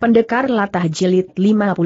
Pendekar Latah Jilid 56.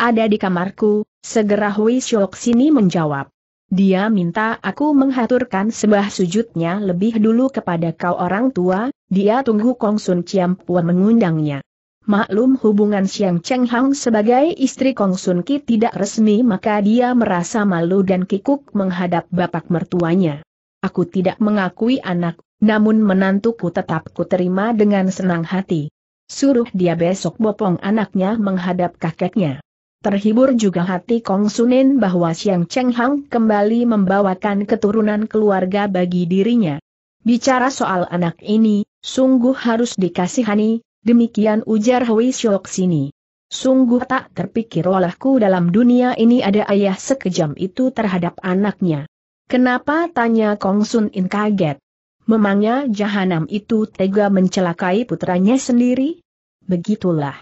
Ada di kamarku, segera Hui Syok sini menjawab. Dia minta aku menghaturkan sebuah sujudnya lebih dulu kepada kau orang tua, dia tunggu Kong Sun Chiam Pua mengundangnya. Maklum hubungan Siang Cheng Hang sebagai istri Kong Sun Ki tidak resmi maka dia merasa malu dan kikuk menghadap bapak mertuanya. Aku tidak mengakui anak, namun menantuku tetap kuterima dengan senang hati. Suruh dia besok bopong anaknya menghadap kakeknya. Terhibur juga hati Kong Sunin bahwa Siang Cheng Hang kembali membawakan keturunan keluarga bagi dirinya. Bicara soal anak ini, sungguh harus dikasihani, demikian ujar Hui Shiok sini. Sungguh tak terpikir olehku dalam dunia ini ada ayah sekejam itu terhadap anaknya. Kenapa tanya Kong Sunin kaget? Memangnya jahanam itu tega mencelakai putranya sendiri? Begitulah.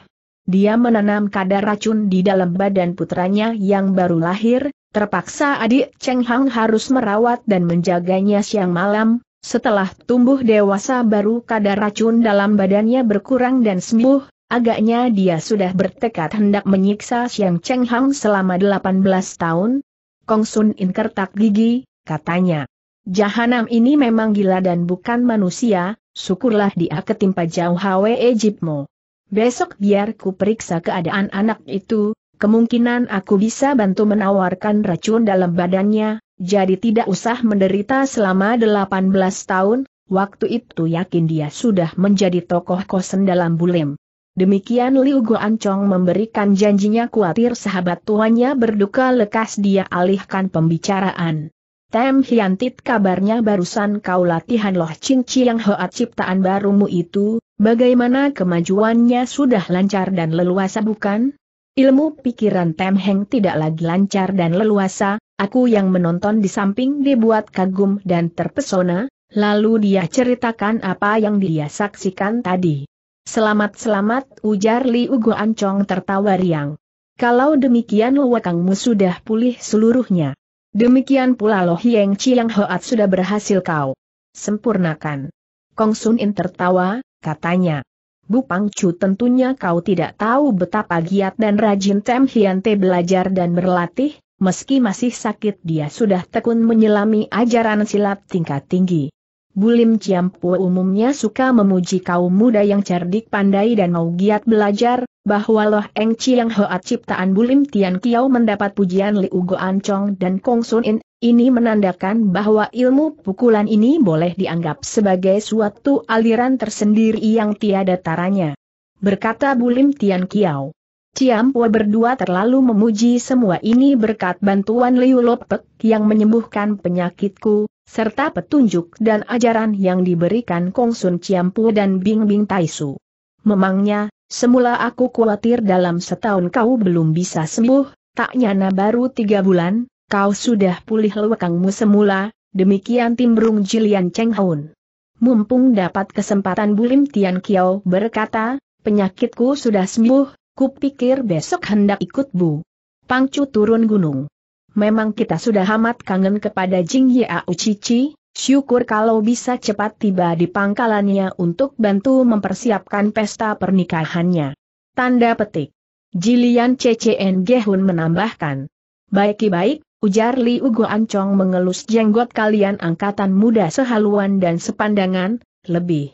Dia menanam kadar racun di dalam badan putranya yang baru lahir, terpaksa adik Cheng Hang harus merawat dan menjaganya siang malam, setelah tumbuh dewasa baru kadar racun dalam badannya berkurang dan sembuh, agaknya dia sudah bertekad hendak menyiksa Siang Cheng Hang selama 18 tahun. Kong Sun In kertak gigi, katanya. Jahanam ini memang gila dan bukan manusia, syukurlah dia ketimpa jauh Hwe Ejipmo. Besok biar ku periksa keadaan anak itu, kemungkinan aku bisa bantu menawarkan racun dalam badannya, jadi tidak usah menderita selama 18 tahun, waktu itu yakin dia sudah menjadi tokoh kosen dalam bulim. Demikian Liu Guancong memberikan janjinya khawatir sahabat tuanya berduka lekas dia alihkan pembicaraan. Tem Hiantit kabarnya barusan kau latihan loh Ching Chiang Hoat ciptaan barumu itu, bagaimana kemajuannya sudah lancar dan leluasa bukan? Ilmu pikiran Tem Heng tidak lagi lancar dan leluasa, aku yang menonton di samping dibuat kagum dan terpesona, lalu dia ceritakan apa yang dia saksikan tadi. Selamat-selamat ujar Li Ugo Ancong tertawa riang. Kalau demikian Wakangmu sudah pulih seluruhnya. Demikian pula Lo Hieng Chiang Hoat sudah berhasil kau sempurnakan. Kong Sun In tertawa, katanya. Bu Chu tentunya kau tidak tahu betapa giat dan rajin Tem Hian Te belajar dan berlatih, meski masih sakit dia sudah tekun menyelami ajaran silat tingkat tinggi. Bulim Ciampu umumnya suka memuji kaum muda yang cerdik pandai dan mau giat belajar, bahwa Loh Eng Chiang Hoat ciptaan Bulim Tian Kiao mendapat pujian Li Ugo Ancong dan Kong Sun In, ini menandakan bahwa ilmu pukulan ini boleh dianggap sebagai suatu aliran tersendiri yang tiada taranya. Berkata Bulim Tian Kiao. Ciampu berdua terlalu memuji semua ini berkat bantuan Liu Lopek yang menyembuhkan penyakitku, serta petunjuk dan ajaran yang diberikan Kong Sun Ciampu dan Bing Bing Taisu. Memangnya, semula aku khawatir dalam setahun kau belum bisa sembuh, tak nyana baru tiga bulan, kau sudah pulih lewekangmu semula, demikian timbrung Jilian Cheng Haun. Mumpung dapat kesempatan Bulim Tian Kiao berkata, penyakitku sudah sembuh, kupikir besok hendak ikut Bu. Pangcu turun gunung memang kita sudah amat kangen kepada Jing Yau Cici, syukur kalau bisa cepat tiba di pangkalannya untuk bantu mempersiapkan pesta pernikahannya. Tanda petik. Jilian CCN Gehun menambahkan. baiki baik ujar Li Ugo Ancong mengelus jenggot kalian angkatan muda sehaluan dan sepandangan, lebih.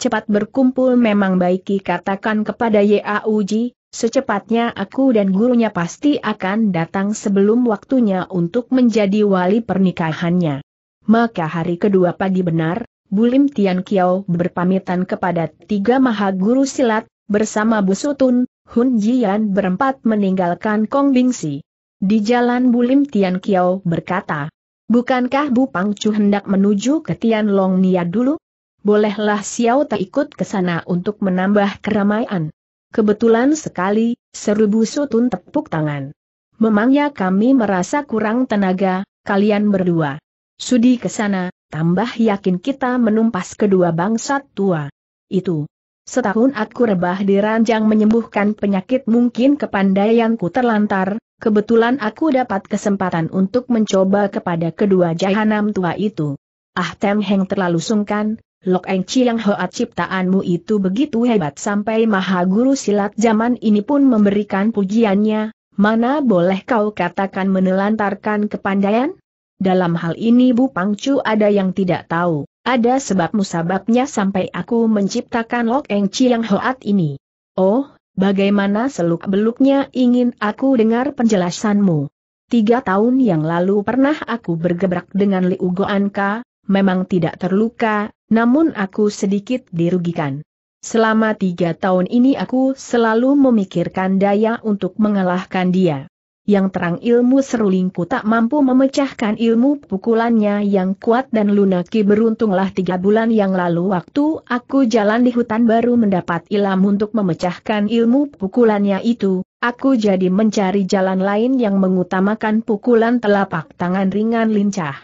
Cepat berkumpul memang baiki katakan kepada Yauji, Secepatnya aku dan gurunya pasti akan datang sebelum waktunya untuk menjadi wali pernikahannya. Maka hari kedua pagi benar, Bulim Tian Kiao berpamitan kepada tiga maha guru silat, bersama Busutun, Hun Jian berempat meninggalkan Kong Bingsi. Di jalan Bulim Tian Kiao berkata, Bukankah Bu Pangcu hendak menuju ke Tian Long Nia dulu? Bolehlah Xiao tak ikut ke sana untuk menambah keramaian. Kebetulan sekali, seru busutun tepuk tangan. Memangnya kami merasa kurang tenaga, kalian berdua. Sudi ke sana, tambah yakin kita menumpas kedua bangsat tua. Itu. Setahun aku rebah di ranjang menyembuhkan penyakit mungkin kepandaianku terlantar, kebetulan aku dapat kesempatan untuk mencoba kepada kedua jahanam tua itu. Ah Tem Heng terlalu sungkan, Lok Eng yang hoat ciptaanmu itu begitu hebat sampai maha guru silat zaman ini pun memberikan pujiannya, mana boleh kau katakan menelantarkan kepandaian? Dalam hal ini Bu Pangcu ada yang tidak tahu, ada sebab musababnya sampai aku menciptakan Lok Eng yang Hoat ini. Oh, bagaimana seluk-beluknya ingin aku dengar penjelasanmu. Tiga tahun yang lalu pernah aku bergebrak dengan Liu Goanka, memang tidak terluka, namun aku sedikit dirugikan. Selama tiga tahun ini aku selalu memikirkan daya untuk mengalahkan dia. Yang terang ilmu serulingku tak mampu memecahkan ilmu pukulannya yang kuat dan lunaki beruntunglah tiga bulan yang lalu waktu aku jalan di hutan baru mendapat ilham untuk memecahkan ilmu pukulannya itu, aku jadi mencari jalan lain yang mengutamakan pukulan telapak tangan ringan lincah.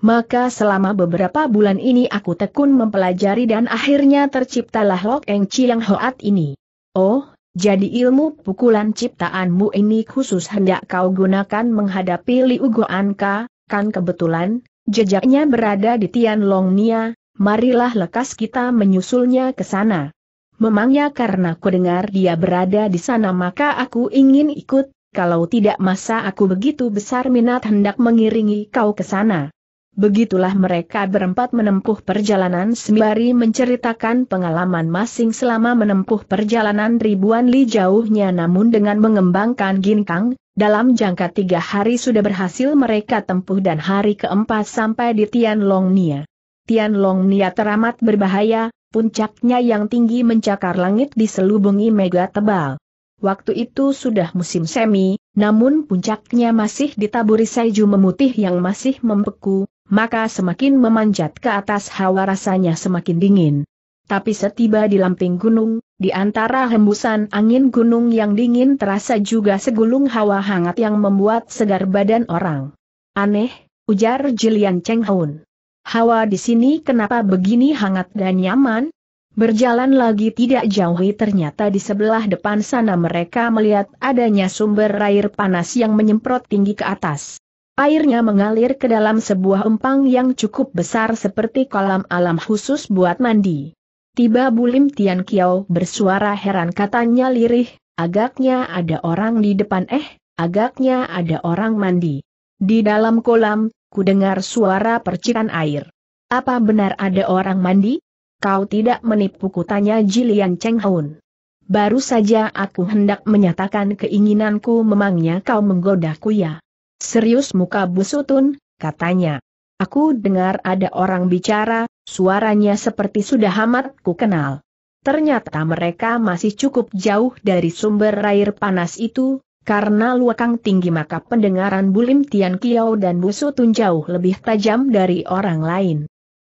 Maka selama beberapa bulan ini aku tekun mempelajari dan akhirnya terciptalah Lok Eng Chiang Hoat ini. Oh, jadi ilmu pukulan ciptaanmu ini khusus hendak kau gunakan menghadapi Liu Goan kan kebetulan, jejaknya berada di Tian Long Nia, marilah lekas kita menyusulnya ke sana. Memangnya karena ku dengar dia berada di sana maka aku ingin ikut, kalau tidak masa aku begitu besar minat hendak mengiringi kau ke sana. Begitulah mereka berempat menempuh perjalanan sembari menceritakan pengalaman masing selama menempuh perjalanan ribuan li jauhnya namun dengan mengembangkan ginkang, dalam jangka tiga hari sudah berhasil mereka tempuh dan hari keempat sampai di Tianlong Nia. Tianlong Nia teramat berbahaya, puncaknya yang tinggi mencakar langit diselubungi mega tebal. Waktu itu sudah musim semi, namun puncaknya masih ditaburi salju memutih yang masih membeku, maka semakin memanjat ke atas hawa rasanya semakin dingin. Tapi setiba di lamping gunung, di antara hembusan angin gunung yang dingin terasa juga segulung hawa hangat yang membuat segar badan orang. Aneh, ujar Jilian Cheng Haun. Hawa di sini kenapa begini hangat dan nyaman? Berjalan lagi tidak jauhi ternyata di sebelah depan sana mereka melihat adanya sumber air panas yang menyemprot tinggi ke atas. Airnya mengalir ke dalam sebuah empang yang cukup besar seperti kolam alam khusus buat mandi. Tiba Bulim Tian Kiao bersuara heran katanya lirih, agaknya ada orang di depan eh, agaknya ada orang mandi. Di dalam kolam, ku dengar suara percikan air. Apa benar ada orang mandi? Kau tidak menipuku tanya Jilian Cheng Hun. Baru saja aku hendak menyatakan keinginanku memangnya kau menggodaku ya. Serius muka busutun, katanya. Aku dengar ada orang bicara, suaranya seperti sudah amat ku kenal. Ternyata mereka masih cukup jauh dari sumber air panas itu, karena luakang tinggi maka pendengaran Bulim Tian Kiao dan Busutun jauh lebih tajam dari orang lain.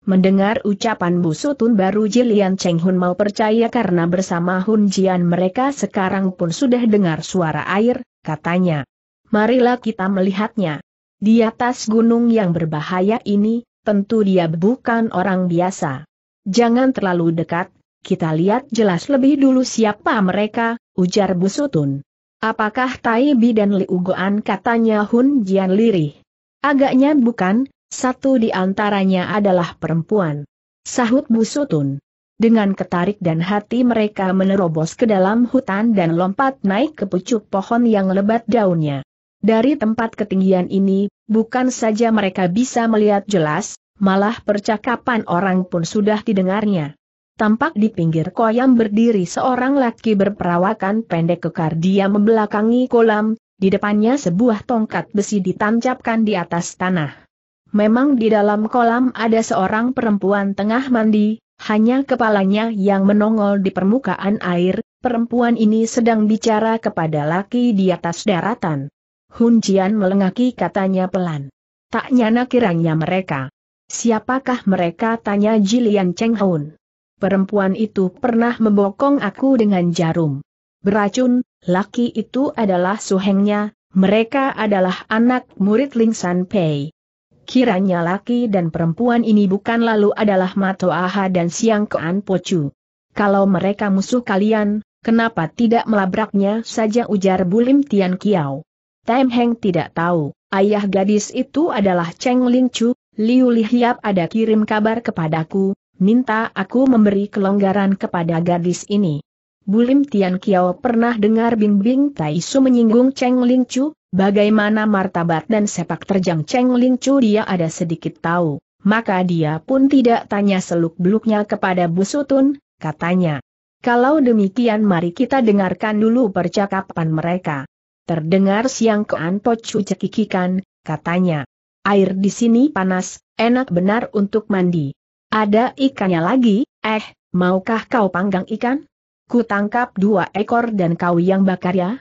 Mendengar ucapan Busutun baru Jilian Cheng Hun mau percaya karena bersama Hun Jian mereka sekarang pun sudah dengar suara air, katanya. Marilah kita melihatnya. Di atas gunung yang berbahaya ini, tentu dia bukan orang biasa. Jangan terlalu dekat, kita lihat jelas lebih dulu siapa mereka, ujar Busutun. Apakah Tai Bi dan Liugoan katanya Hun Jian lirih? Agaknya bukan, satu di antaranya adalah perempuan. Sahut Busutun. Dengan ketarik dan hati mereka menerobos ke dalam hutan dan lompat naik ke pucuk pohon yang lebat daunnya. Dari tempat ketinggian ini, bukan saja mereka bisa melihat jelas, malah percakapan orang pun sudah didengarnya. Tampak di pinggir koyam berdiri seorang laki berperawakan pendek kekar dia membelakangi kolam, di depannya sebuah tongkat besi ditancapkan di atas tanah. Memang di dalam kolam ada seorang perempuan tengah mandi, hanya kepalanya yang menongol di permukaan air, perempuan ini sedang bicara kepada laki di atas daratan. Hun Jian melengaki katanya pelan. Tak nyana kiranya mereka. Siapakah mereka tanya Jilian Cheng Hun. Perempuan itu pernah membokong aku dengan jarum. Beracun, laki itu adalah suhengnya, mereka adalah anak murid Ling San Pei. Kiranya laki dan perempuan ini bukan lalu adalah Mato Aha dan Siang Kean Pocu. Kalau mereka musuh kalian, kenapa tidak melabraknya saja ujar Bulim Tian Kiao. Tem Heng tidak tahu, ayah gadis itu adalah Cheng Ling Chu, Liu Lihiap ada kirim kabar kepadaku, minta aku memberi kelonggaran kepada gadis ini. Bulim Tian Kiao pernah dengar Bing Bing Tai Su menyinggung Cheng Ling Chu, bagaimana martabat dan sepak terjang Cheng Ling Chu dia ada sedikit tahu, maka dia pun tidak tanya seluk-beluknya kepada Bu Sutun, katanya. Kalau demikian mari kita dengarkan dulu percakapan mereka. Terdengar siang kean Cu cekikikan, katanya. Air di sini panas, enak benar untuk mandi. Ada ikannya lagi, eh, maukah kau panggang ikan? Ku tangkap dua ekor dan kau yang bakar ya?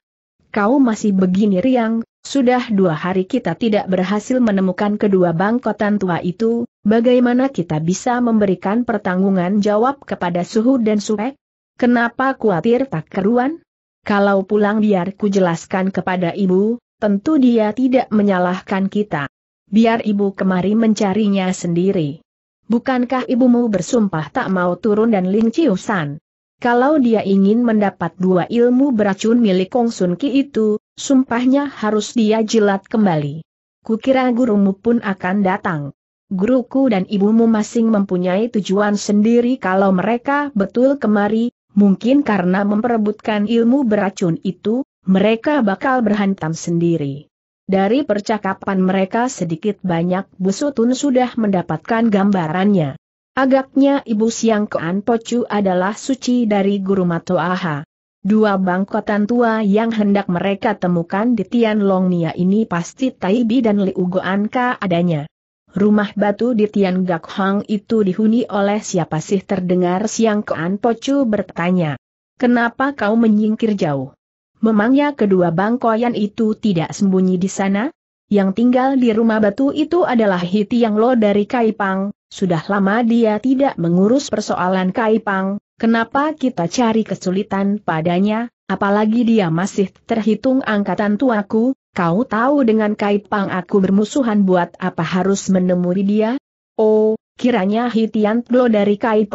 Kau masih begini riang, sudah dua hari kita tidak berhasil menemukan kedua bangkotan tua itu, bagaimana kita bisa memberikan pertanggungan jawab kepada suhu dan supek? Kenapa kuatir tak keruan? Kalau pulang biar ku jelaskan kepada ibu, tentu dia tidak menyalahkan kita. Biar ibu kemari mencarinya sendiri. Bukankah ibumu bersumpah tak mau turun dan Ling Chiusan? Kalau dia ingin mendapat dua ilmu beracun milik Kong Sun Ki itu, sumpahnya harus dia jilat kembali. Kukira gurumu pun akan datang. Guruku dan ibumu masing mempunyai tujuan sendiri kalau mereka betul kemari, Mungkin karena memperebutkan ilmu beracun itu, mereka bakal berhantam sendiri. Dari percakapan mereka sedikit banyak Busutun sudah mendapatkan gambarannya. Agaknya Ibu Siang Kuan Pocu adalah suci dari Guru Aha. Dua bangkotan tua yang hendak mereka temukan di Tian Nia ini pasti Taibi dan Goan Ka adanya. Rumah batu di Tian Gak Hang itu dihuni oleh siapa sih terdengar Siang Kean Pocu bertanya. Kenapa kau menyingkir jauh? Memangnya kedua bangkoyan itu tidak sembunyi di sana? Yang tinggal di rumah batu itu adalah Hiti Yang Lo dari Kaipang, sudah lama dia tidak mengurus persoalan Kaipang, kenapa kita cari kesulitan padanya, apalagi dia masih terhitung angkatan tuaku, Kau tahu dengan Kait aku bermusuhan buat apa harus menemui dia? Oh, kiranya Hitian Tlo dari Kait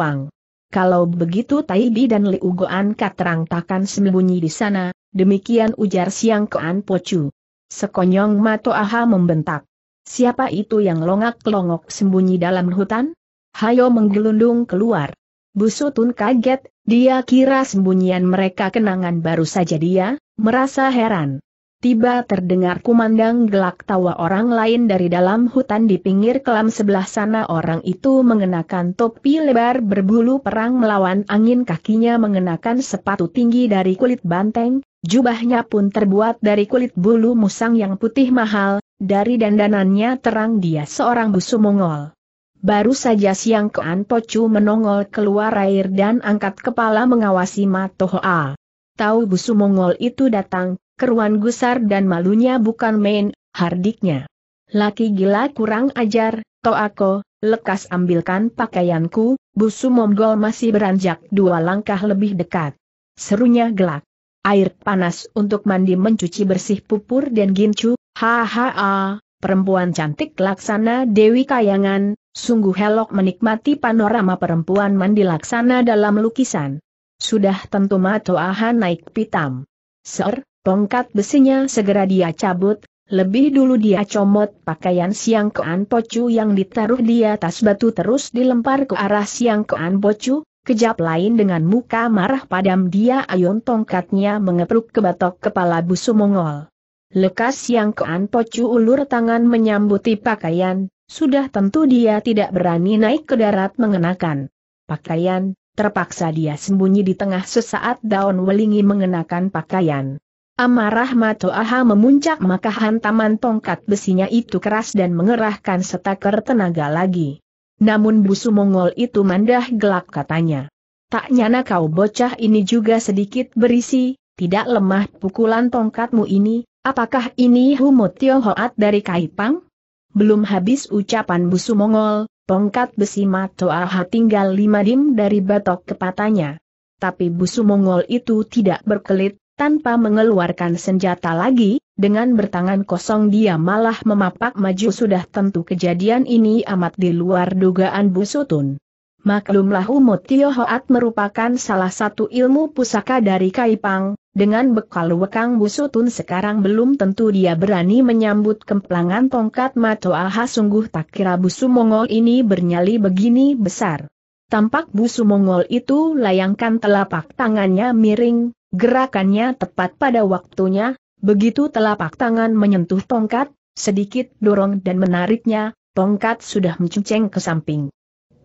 Kalau begitu Taibi dan Liu Goan Katerang takkan sembunyi di sana, demikian ujar Siang Kean Pocu. Sekonyong Mato Aha membentak. Siapa itu yang longak-longok sembunyi dalam hutan? Hayo menggelundung keluar. Busutun kaget, dia kira sembunyian mereka kenangan baru saja dia, merasa heran tiba terdengar kumandang gelak tawa orang lain dari dalam hutan di pinggir kelam sebelah sana orang itu mengenakan topi lebar berbulu perang melawan angin kakinya mengenakan sepatu tinggi dari kulit banteng, jubahnya pun terbuat dari kulit bulu musang yang putih mahal, dari dandanannya terang dia seorang busu Mongol. Baru saja siang Kean Pocu menongol keluar air dan angkat kepala mengawasi Matohoa. Tahu busu Mongol itu datang, keruan gusar dan malunya bukan main, hardiknya. Laki gila kurang ajar, aku, lekas ambilkan pakaianku, busu Monggol masih beranjak dua langkah lebih dekat. Serunya gelak. Air panas untuk mandi mencuci bersih pupur dan gincu, hahaha, perempuan cantik laksana Dewi Kayangan, sungguh helok menikmati panorama perempuan mandi laksana dalam lukisan. Sudah tentu Matoaha naik pitam. Ser, Tongkat besinya segera dia cabut, lebih dulu dia comot pakaian siang kean pocu yang ditaruh di atas batu terus dilempar ke arah siang kean pocu, Kejap lain dengan muka marah padam dia ayun tongkatnya mengepruk ke batok kepala busu Mongol. Lekas siang kean pocu ulur tangan menyambuti pakaian, sudah tentu dia tidak berani naik ke darat mengenakan pakaian, terpaksa dia sembunyi di tengah sesaat daun welingi mengenakan pakaian. Amarah Aha memuncak maka hantaman tongkat besinya itu keras dan mengerahkan setaker tenaga lagi. Namun busu Mongol itu mandah gelak katanya. Tak nyana kau bocah ini juga sedikit berisi, tidak lemah pukulan tongkatmu ini, apakah ini humut tiohoat dari Kaipang? Belum habis ucapan busu Mongol, tongkat besi Matoaha tinggal lima dim dari batok kepatanya. Tapi busu Mongol itu tidak berkelit, tanpa mengeluarkan senjata lagi, dengan bertangan kosong dia malah memapak maju sudah tentu kejadian ini amat di luar dugaan Busutun. Maklumlah Umut Tio Hoat merupakan salah satu ilmu pusaka dari Kaipang, dengan bekal wekang busutun sekarang belum tentu dia berani menyambut kemplangan tongkat Mato Matoaha sungguh tak kira busu Mongol ini bernyali begini besar. Tampak busu Mongol itu layangkan telapak tangannya miring, Gerakannya tepat pada waktunya, begitu telapak tangan menyentuh tongkat, sedikit dorong dan menariknya, tongkat sudah mencuceng ke samping.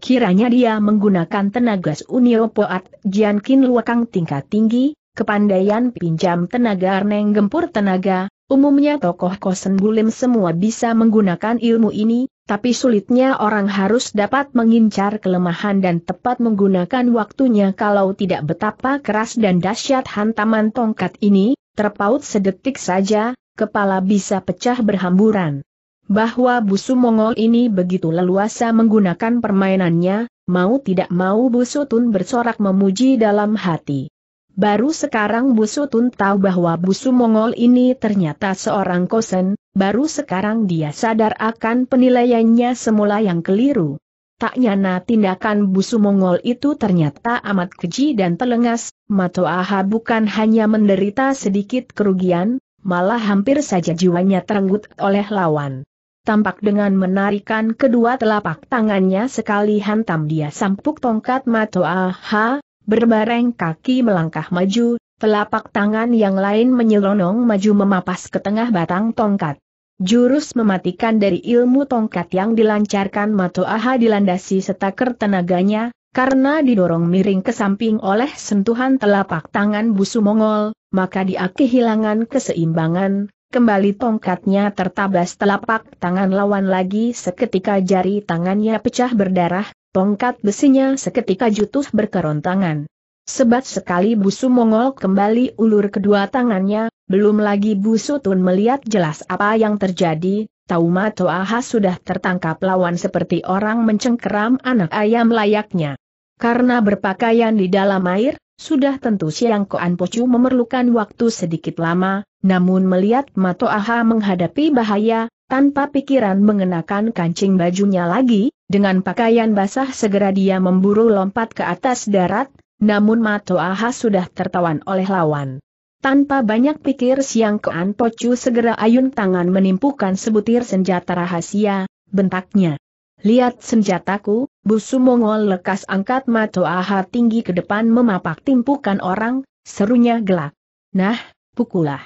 Kiranya dia menggunakan tenaga Unio Poat Jiankin Luakang tingkat tinggi, kepandaian pinjam tenaga Arneng gempur tenaga, umumnya tokoh kosen bulim semua bisa menggunakan ilmu ini, tapi sulitnya orang harus dapat mengincar kelemahan dan tepat menggunakan waktunya kalau tidak betapa keras dan dahsyat hantaman tongkat ini, terpaut sedetik saja, kepala bisa pecah berhamburan. Bahwa busu Mongol ini begitu leluasa menggunakan permainannya, mau tidak mau busu busutun bersorak memuji dalam hati. Baru sekarang Busu Tun tahu bahwa Busu Mongol ini ternyata seorang kosen, baru sekarang dia sadar akan penilaiannya semula yang keliru. Tak nyana tindakan busu Mongol itu ternyata amat keji dan telengas, Matoaha bukan hanya menderita sedikit kerugian, malah hampir saja jiwanya terenggut oleh lawan. Tampak dengan menarikan kedua telapak tangannya sekali hantam dia sampuk tongkat Matoaha, Berbareng kaki melangkah maju, telapak tangan yang lain menyelonong maju memapas ke tengah batang tongkat. Jurus mematikan dari ilmu tongkat yang dilancarkan Aha dilandasi setaker tenaganya, karena didorong miring ke samping oleh sentuhan telapak tangan busu Mongol, maka dia kehilangan keseimbangan, Kembali tongkatnya tertabas telapak tangan lawan lagi seketika jari tangannya pecah berdarah, tongkat besinya seketika jutus berkerontangan. Sebat sekali busu Mongol kembali ulur kedua tangannya, belum lagi busu Tun melihat jelas apa yang terjadi, mato Toaha sudah tertangkap lawan seperti orang mencengkeram anak ayam layaknya. Karena berpakaian di dalam air, sudah tentu Siang Koan Pocu memerlukan waktu sedikit lama, namun melihat Mato Aha menghadapi bahaya, tanpa pikiran mengenakan kancing bajunya lagi, dengan pakaian basah segera dia memburu lompat ke atas darat, namun Mato Aha sudah tertawan oleh lawan. Tanpa banyak pikir Siang Koan Pocu segera ayun tangan menimpukan sebutir senjata rahasia, bentaknya. Lihat senjataku, Busu Mongol lekas angkat aha tinggi ke depan memapak timpukan orang, serunya gelak. Nah, pukulah.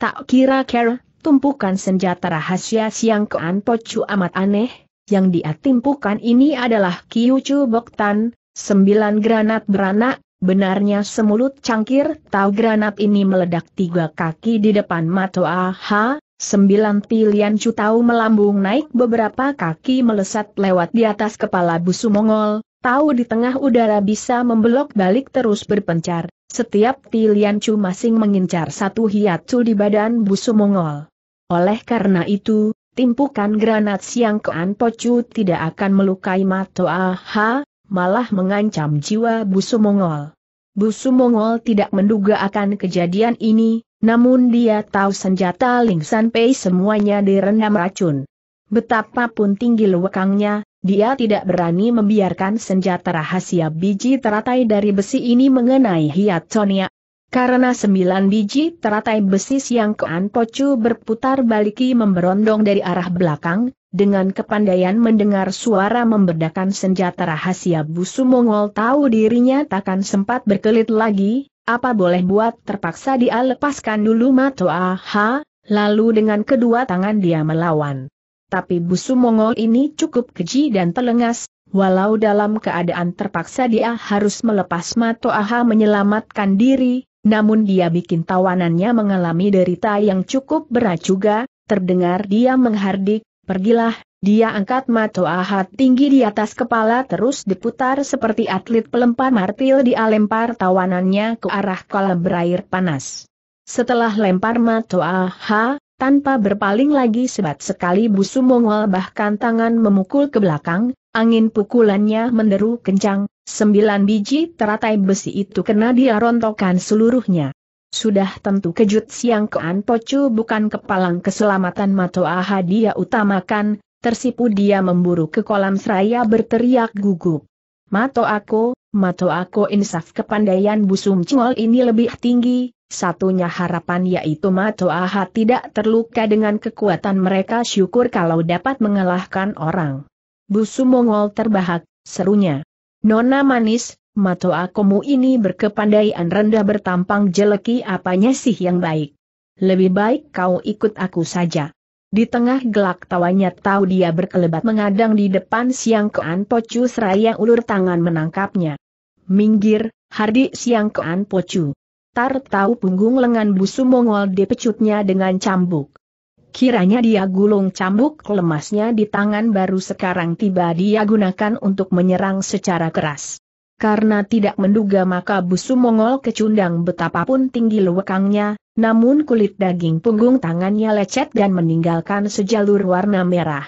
Tak kira-kira, tumpukan senjata rahasia siang kean pocu amat aneh, yang dia timpukan ini adalah Kiucu Boktan, sembilan granat beranak, benarnya semulut cangkir tahu granat ini meledak tiga kaki di depan aha. Sembilan pilihan cutau melambung naik beberapa kaki melesat lewat di atas kepala busu Mongol, tahu di tengah udara bisa membelok balik terus berpencar, setiap pilihan cu masing mengincar satu cu di badan busu Mongol. Oleh karena itu, timpukan granat siang ke cu tidak akan melukai Mato Aha, malah mengancam jiwa busu Mongol. Busu Mongol tidak menduga akan kejadian ini, namun dia tahu senjata Ling San Pei semuanya direndam racun. Betapapun tinggi lewekangnya, dia tidak berani membiarkan senjata rahasia biji teratai dari besi ini mengenai Hiat Sonia. Karena sembilan biji teratai besi yang kean Pocu berputar baliki memberondong dari arah belakang, dengan kepandaian mendengar suara membedakan senjata rahasia busu Mongol tahu dirinya takkan sempat berkelit lagi, apa boleh buat terpaksa dia lepaskan dulu Aha, lalu dengan kedua tangan dia melawan. Tapi busu Mongol ini cukup keji dan telengas, walau dalam keadaan terpaksa dia harus melepas Aha menyelamatkan diri, namun dia bikin tawanannya mengalami derita yang cukup berat juga, terdengar dia menghardik, pergilah, dia angkat ahad tinggi di atas kepala terus diputar seperti atlet pelempar martil di lempar tawanannya ke arah kolam berair panas. Setelah lempar ahad, tanpa berpaling lagi sebat sekali busu Mongol bahkan tangan memukul ke belakang, angin pukulannya menderu kencang, sembilan biji teratai besi itu kena dia rontokan seluruhnya. Sudah tentu kejut siang kean pocu bukan kepalang keselamatan Aha dia utamakan, Tersipu dia memburu ke kolam seraya berteriak gugup. Mato aku, mato aku insaf kepandaian busum cingol ini lebih tinggi, satunya harapan yaitu mato aha tidak terluka dengan kekuatan mereka syukur kalau dapat mengalahkan orang. Busum Mongol terbahak, serunya. Nona manis, mato akomu ini berkepandaian rendah bertampang jeleki apanya sih yang baik. Lebih baik kau ikut aku saja. Di tengah gelak tawanya tahu dia berkelebat mengadang di depan Siang Koan Pocu seraya ulur tangan menangkapnya. Minggir, Hardi Siang Koan Pocu. Tar tahu punggung lengan busu Mongol dipecutnya dengan cambuk. Kiranya dia gulung cambuk lemasnya di tangan baru sekarang tiba dia gunakan untuk menyerang secara keras. Karena tidak menduga maka busu Mongol kecundang betapapun tinggi lewekangnya. Namun kulit daging punggung tangannya lecet dan meninggalkan sejalur warna merah.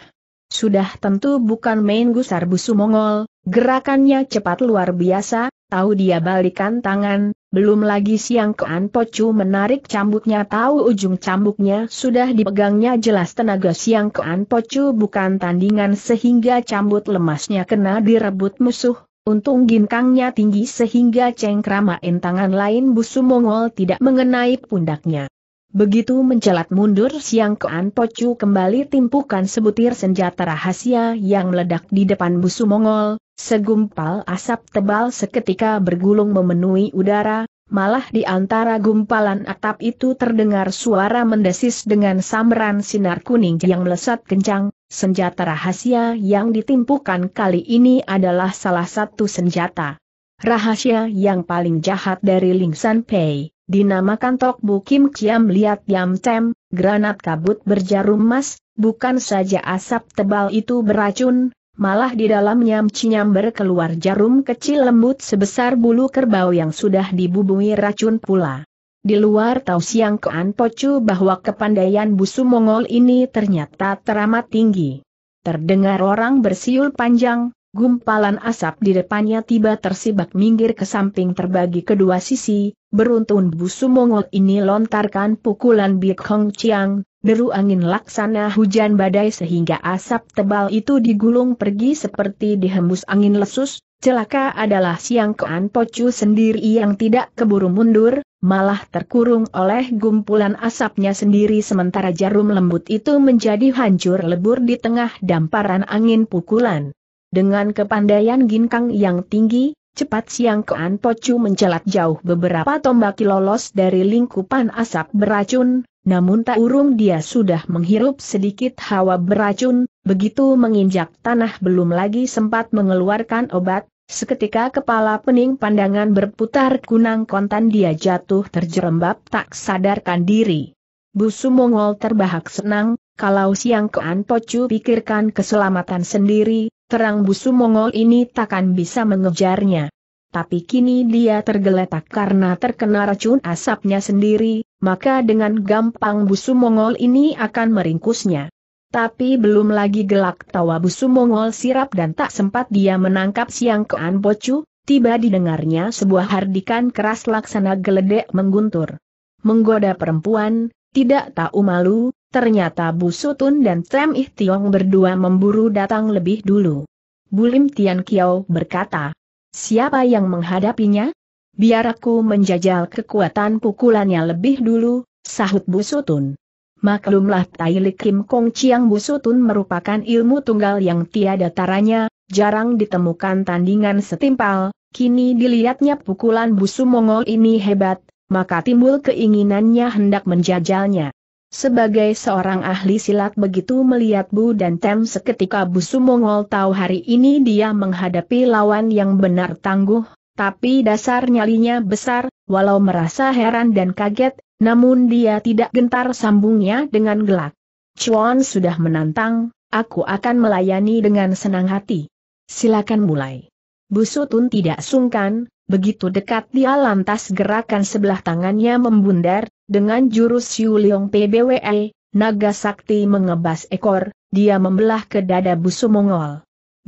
Sudah tentu bukan main gusar busu Mongol, gerakannya cepat luar biasa, tahu dia balikan tangan, belum lagi siang Kean Pocu menarik cambuknya tahu ujung cambuknya sudah dipegangnya jelas tenaga siang Kean Pocu bukan tandingan sehingga cambuk lemasnya kena direbut musuh, Untung ginkangnya tinggi sehingga cengkramain tangan lain busu Mongol tidak mengenai pundaknya. Begitu mencelat mundur Siang Kean Pocu kembali timpukan sebutir senjata rahasia yang meledak di depan busu Mongol, segumpal asap tebal seketika bergulung memenuhi udara, malah di antara gumpalan atap itu terdengar suara mendesis dengan samran sinar kuning yang melesat kencang, Senjata rahasia yang ditimpukan kali ini adalah salah satu senjata. Rahasia yang paling jahat dari Ling San Pei, dinamakan Bu Kim Kiam Liat Yam Tem, granat kabut berjarum emas, bukan saja asap tebal itu beracun, malah di dalamnya cinyam berkeluar jarum kecil lembut sebesar bulu kerbau yang sudah dibubungi racun pula. Di luar tahu siang Kean Pocu bahwa kepandaian busu Mongol ini ternyata teramat tinggi. Terdengar orang bersiul panjang, gumpalan asap di depannya tiba tersibak minggir ke samping terbagi kedua sisi, beruntun busu Mongol ini lontarkan pukulan Biek Hong Chiang, deru angin laksana hujan badai sehingga asap tebal itu digulung pergi seperti dihembus angin lesus, Celaka adalah Siang kean Pocu sendiri yang tidak keburu mundur, malah terkurung oleh gumpulan asapnya sendiri sementara jarum lembut itu menjadi hancur lebur di tengah damparan angin pukulan. Dengan kepandaian ginkang yang tinggi, cepat Siang kean Pocu mencelat jauh beberapa tombak lolos dari lingkupan asap beracun, namun tak urung dia sudah menghirup sedikit hawa beracun, begitu menginjak tanah belum lagi sempat mengeluarkan obat, seketika kepala pening pandangan berputar kunang kontan dia jatuh terjerembab tak sadarkan diri. Busu Mongol terbahak senang, kalau siang Kean Pocu pikirkan keselamatan sendiri, terang busu Mongol ini takkan bisa mengejarnya. Tapi kini dia tergeletak karena terkena racun asapnya sendiri, maka dengan gampang busu Mongol ini akan meringkusnya. Tapi belum lagi gelak tawa busu Mongol sirap dan tak sempat dia menangkap siang kean bocu, tiba didengarnya sebuah hardikan keras laksana geledek mengguntur. Menggoda perempuan, tidak tahu malu, ternyata busu Tun dan trem Ih Tiong berdua memburu datang lebih dulu. Bulim Tian Kiao berkata, siapa yang menghadapinya? biar aku menjajal kekuatan pukulannya lebih dulu, sahut Busutun. Maklumlah Taili Kim Kong Chiang Busutun merupakan ilmu tunggal yang tiada taranya, jarang ditemukan tandingan setimpal, kini dilihatnya pukulan busu Mongol ini hebat, maka timbul keinginannya hendak menjajalnya. Sebagai seorang ahli silat begitu melihat Bu dan Tem seketika Busu Mongol tahu hari ini dia menghadapi lawan yang benar tangguh, tapi dasar nyalinya besar, walau merasa heran dan kaget, namun dia tidak gentar sambungnya dengan gelak. Chuan sudah menantang, aku akan melayani dengan senang hati. Silakan mulai. Busutun tidak sungkan, begitu dekat dia lantas gerakan sebelah tangannya membundar, dengan jurus Yu Leong PBWE, naga sakti mengebas ekor, dia membelah ke dada busu Mongol.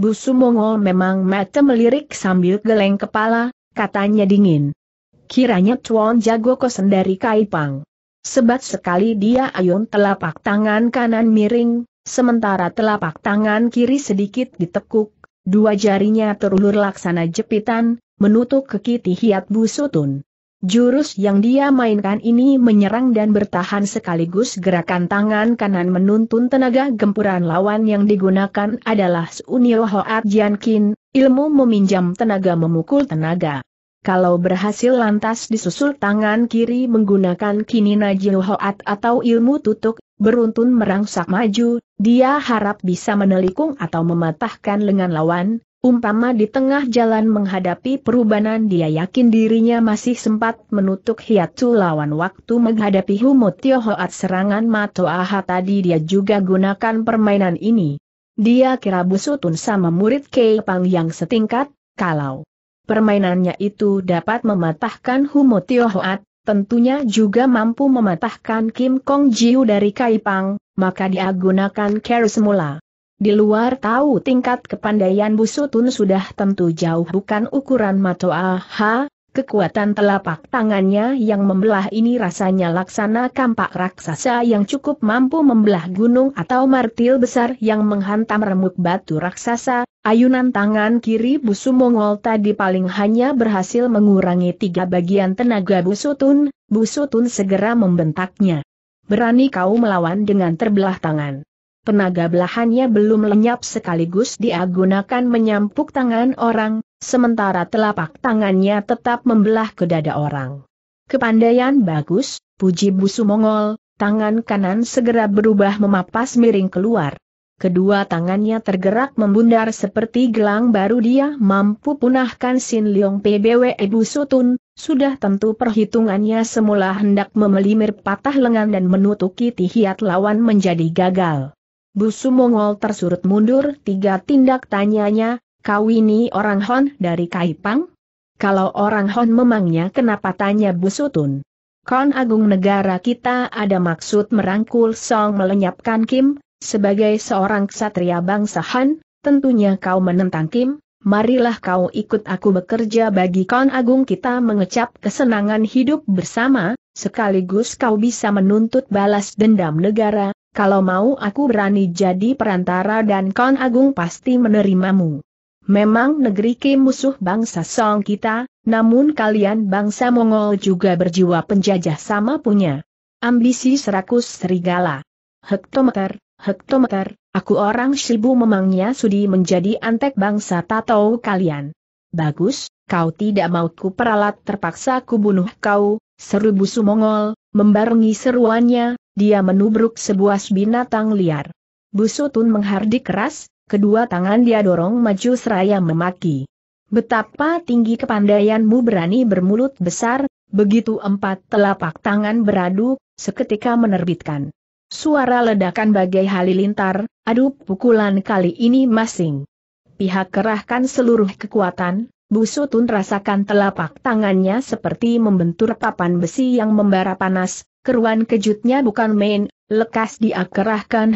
Bu Sumongo memang mata melirik sambil geleng kepala, katanya dingin. Kiranya Tuan Jago Kosen dari Kaipang. Sebat sekali dia ayun telapak tangan kanan miring, sementara telapak tangan kiri sedikit ditekuk, dua jarinya terulur laksana jepitan, menutup kekiti hiat busutun. Jurus yang dia mainkan ini menyerang dan bertahan sekaligus gerakan tangan kanan menuntun tenaga gempuran lawan yang digunakan adalah Sunio Hoat Jiankin, ilmu meminjam tenaga memukul tenaga. Kalau berhasil lantas disusul tangan kiri menggunakan Kinina Jiu Hoat atau ilmu tutuk, beruntun merangsak maju, dia harap bisa menelikung atau mematahkan lengan lawan, Umpama di tengah jalan menghadapi perubanan, dia yakin dirinya masih sempat menutup hiatu lawan waktu menghadapi Humut Tiohoat serangan Mato Aha tadi dia juga gunakan permainan ini. Dia kira busutun sama murid pang yang setingkat, kalau permainannya itu dapat mematahkan Humut Tiohoat, tentunya juga mampu mematahkan Kim Kong Jiu dari Kaipang, maka dia gunakan keris semula. Di luar tahu tingkat kepandaian Busutun sudah tentu jauh bukan ukuran Matoaha, kekuatan telapak tangannya yang membelah ini rasanya laksana kampak raksasa yang cukup mampu membelah gunung atau martil besar yang menghantam remuk batu raksasa, ayunan tangan kiri Busu Mongol tadi paling hanya berhasil mengurangi tiga bagian tenaga Busutun, Busutun segera membentaknya. Berani kau melawan dengan terbelah tangan. Tenaga belahannya belum lenyap sekaligus dia gunakan menyampuk tangan orang, sementara telapak tangannya tetap membelah ke dada orang. Kepandaian bagus, puji busu Mongol, tangan kanan segera berubah memapas miring keluar. Kedua tangannya tergerak membundar seperti gelang baru dia mampu punahkan Sin Leong PBW Ibu Sutun, sudah tentu perhitungannya semula hendak memelimir patah lengan dan menutuki tihiat lawan menjadi gagal. Busu Mongol tersurut mundur tiga tindak tanyanya, kau ini orang Hon dari Kaipang? Kalau orang Hon memangnya kenapa tanya Busutun? Kon Agung negara kita ada maksud merangkul Song melenyapkan Kim, sebagai seorang ksatria bangsa Han, tentunya kau menentang Kim, marilah kau ikut aku bekerja bagi Kon Agung kita mengecap kesenangan hidup bersama, sekaligus kau bisa menuntut balas dendam negara, kalau mau aku berani jadi perantara dan Kon Agung pasti menerimamu. Memang negeri Kim musuh bangsa Song kita, namun kalian bangsa Mongol juga berjiwa penjajah sama punya. Ambisi serakus serigala. Hektometer, hektometer, aku orang Shibu memangnya sudi menjadi antek bangsa tato kalian. Bagus, kau tidak mau ku peralat terpaksa ku bunuh kau, seru busu Mongol, membarengi seruannya, dia menubruk sebuah binatang liar. Busutun menghardik keras, kedua tangan dia dorong maju seraya memaki. Betapa tinggi kepandaianmu berani bermulut besar, begitu empat telapak tangan beradu, seketika menerbitkan. Suara ledakan bagai halilintar, adu pukulan kali ini masing. Pihak kerahkan seluruh kekuatan, Busutun rasakan telapak tangannya seperti membentur papan besi yang membara panas, keruan kejutnya bukan main, lekas dia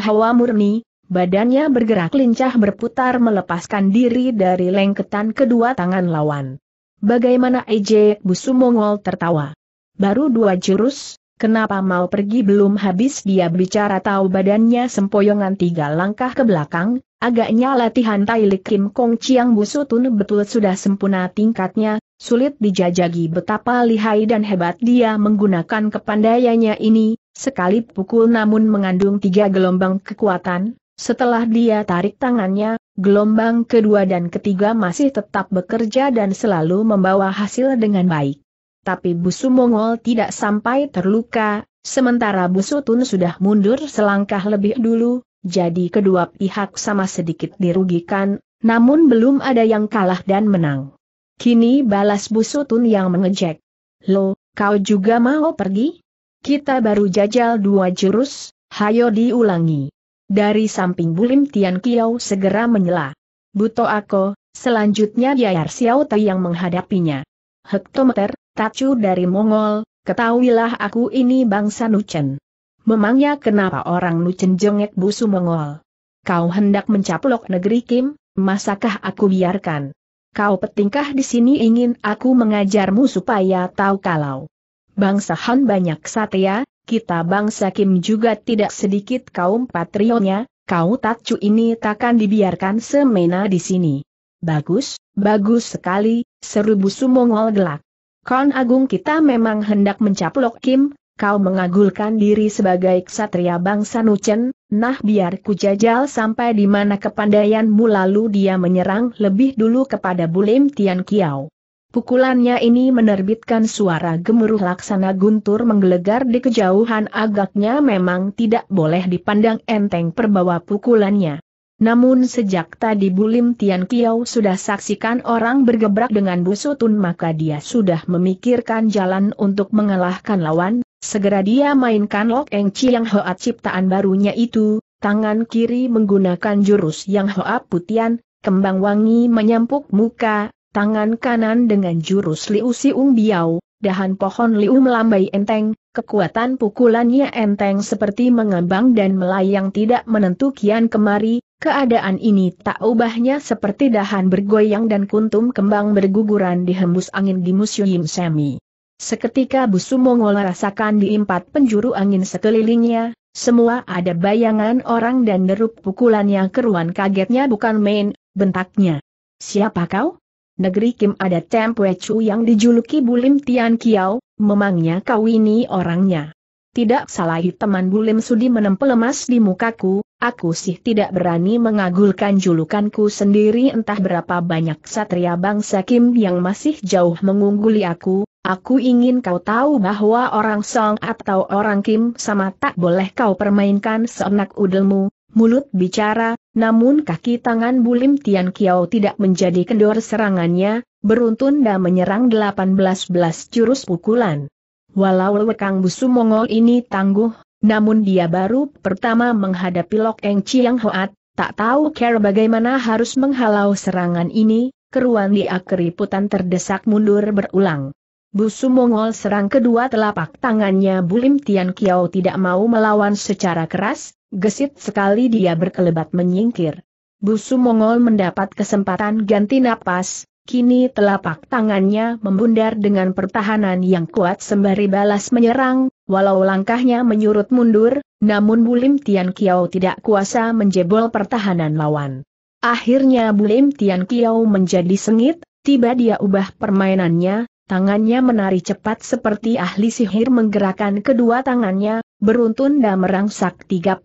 hawa murni, badannya bergerak lincah berputar melepaskan diri dari lengketan kedua tangan lawan. Bagaimana Ejek Busu Mongol tertawa. Baru dua jurus, Kenapa mau pergi belum habis dia bicara tahu badannya sempoyongan tiga langkah ke belakang, agaknya latihan Tai Likim Kim Kong Chiang Tun betul sudah sempurna tingkatnya, Sulit dijajagi betapa lihai dan hebat dia menggunakan kepandaiannya ini, sekali pukul namun mengandung tiga gelombang kekuatan, setelah dia tarik tangannya, gelombang kedua dan ketiga masih tetap bekerja dan selalu membawa hasil dengan baik. Tapi Busu Mongol tidak sampai terluka, sementara Busu Tun sudah mundur selangkah lebih dulu, jadi kedua pihak sama sedikit dirugikan, namun belum ada yang kalah dan menang. Kini balas busutun yang mengejek. Lo, kau juga mau pergi? Kita baru jajal dua jurus, hayo diulangi. Dari samping Bulim Tian Kiao segera menyela. Buto aku, selanjutnya Yayar Xiao Tai yang menghadapinya. Hektometer, tacu dari Mongol, ketahuilah aku ini bangsa Nuchen. Memangnya kenapa orang Nuchen jengek busu Mongol? Kau hendak mencaplok negeri Kim, masakah aku biarkan? Kau petingkah di sini ingin aku mengajarmu supaya tahu kalau bangsa Han banyak satya, kita bangsa Kim juga tidak sedikit kaum patrionya, kau tacu ini takkan dibiarkan semena di sini. Bagus, bagus sekali, seru busu Mongol gelak. Kon Agung kita memang hendak mencaplok Kim, kau mengagulkan diri sebagai ksatria bangsa Nuchen, nah biar ku jajal sampai di mana kepandaianmu lalu dia menyerang lebih dulu kepada Bulim Tian Kiao. Pukulannya ini menerbitkan suara gemuruh laksana guntur menggelegar di kejauhan agaknya memang tidak boleh dipandang enteng perbawa pukulannya. Namun sejak tadi Bulim Tian Kiao sudah saksikan orang bergebrak dengan busutun maka dia sudah memikirkan jalan untuk mengalahkan lawan, Segera dia mainkan Lok Eng yang Hoa ciptaan barunya itu, tangan kiri menggunakan jurus yang Hoa Putian, kembang wangi menyampuk muka, tangan kanan dengan jurus Liu ung biau, dahan pohon Liu melambai enteng, kekuatan pukulannya enteng seperti mengambang dan melayang tidak menentu kian kemari, keadaan ini tak ubahnya seperti dahan bergoyang dan kuntum kembang berguguran dihembus angin di museum semi. Seketika Busu Mongol rasakan di empat penjuru angin sekelilingnya, semua ada bayangan orang dan pukulan yang keruan kagetnya bukan main, bentaknya. Siapa kau? Negeri Kim ada Tempwe Chu yang dijuluki Bulim Tian Kiao, memangnya kau ini orangnya. Tidak salah teman Bulim Sudi menempel emas di mukaku, Aku sih tidak berani mengagulkan julukanku sendiri entah berapa banyak satria bangsa Kim yang masih jauh mengungguli aku, aku ingin kau tahu bahwa orang Song atau orang Kim sama tak boleh kau permainkan seenak udelmu, mulut bicara, namun kaki tangan Bulim Tian Kiao tidak menjadi kendor serangannya, beruntun dan menyerang 18 belas jurus pukulan. Walau Lekang Busu Mongol ini tangguh, namun dia baru pertama menghadapi Lok Eng Chiang Hoat, tak tahu cara bagaimana harus menghalau serangan ini, keruan dia keriputan terdesak mundur berulang. Busu Mongol serang kedua telapak tangannya Bulim Tian Kiao tidak mau melawan secara keras, gesit sekali dia berkelebat menyingkir. Busu Mongol mendapat kesempatan ganti napas, kini telapak tangannya membundar dengan pertahanan yang kuat sembari balas menyerang, Walau langkahnya menyurut mundur, namun Bulim Tian Kiao tidak kuasa menjebol pertahanan lawan. Akhirnya Bulim Tian Kiao menjadi sengit, tiba dia ubah permainannya, tangannya menari cepat seperti ahli sihir menggerakkan kedua tangannya, beruntun dan merangsak 36